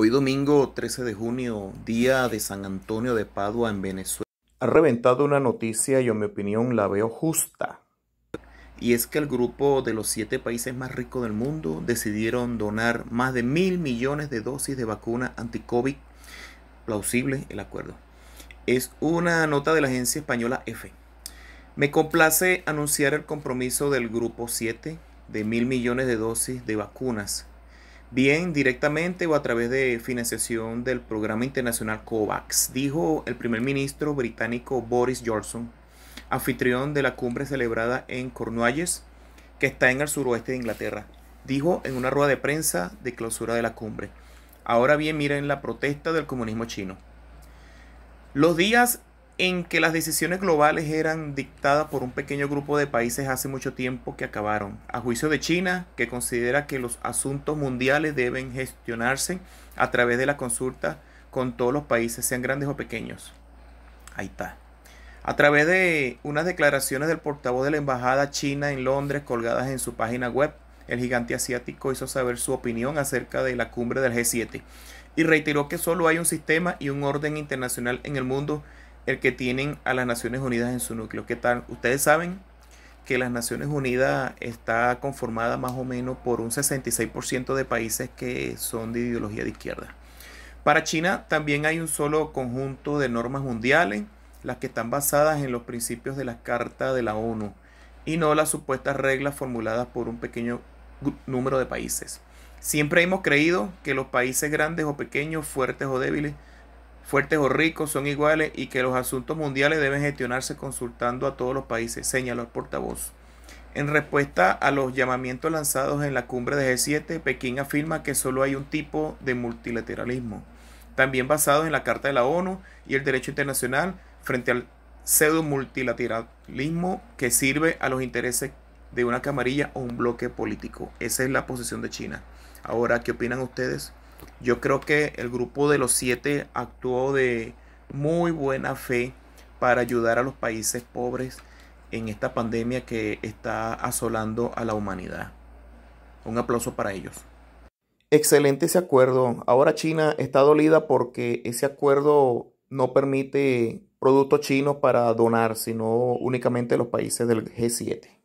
Hoy domingo 13 de junio, día de San Antonio de Padua en Venezuela. Ha reventado una noticia y en mi opinión la veo justa. Y es que el grupo de los siete países más ricos del mundo decidieron donar más de mil millones de dosis de vacuna anti-COVID. Plausible el acuerdo. Es una nota de la agencia española EFE. Me complace anunciar el compromiso del grupo 7 de mil millones de dosis de vacunas bien directamente o a través de financiación del programa internacional COVAX, dijo el primer ministro británico Boris Johnson, anfitrión de la cumbre celebrada en Cornualles, que está en el suroeste de Inglaterra. Dijo en una rueda de prensa de clausura de la cumbre. Ahora bien, miren la protesta del comunismo chino. Los días en que las decisiones globales eran dictadas por un pequeño grupo de países hace mucho tiempo que acabaron, a juicio de China, que considera que los asuntos mundiales deben gestionarse a través de la consulta con todos los países, sean grandes o pequeños. Ahí está. A través de unas declaraciones del portavoz de la Embajada China en Londres colgadas en su página web, el gigante asiático hizo saber su opinión acerca de la cumbre del G7 y reiteró que solo hay un sistema y un orden internacional en el mundo el que tienen a las Naciones Unidas en su núcleo. ¿Qué tal? Ustedes saben que las Naciones Unidas está conformada más o menos por un 66% de países que son de ideología de izquierda. Para China también hay un solo conjunto de normas mundiales, las que están basadas en los principios de la Carta de la ONU y no las supuestas reglas formuladas por un pequeño número de países. Siempre hemos creído que los países grandes o pequeños, fuertes o débiles, fuertes o ricos son iguales y que los asuntos mundiales deben gestionarse consultando a todos los países, señaló el portavoz. En respuesta a los llamamientos lanzados en la cumbre de G7, Pekín afirma que solo hay un tipo de multilateralismo, también basado en la Carta de la ONU y el derecho internacional frente al pseudo multilateralismo que sirve a los intereses de una camarilla o un bloque político. Esa es la posición de China. Ahora, ¿qué opinan ustedes? Yo creo que el grupo de los siete actuó de muy buena fe para ayudar a los países pobres en esta pandemia que está asolando a la humanidad. Un aplauso para ellos. Excelente ese acuerdo. Ahora China está dolida porque ese acuerdo no permite productos chinos para donar, sino únicamente los países del G7.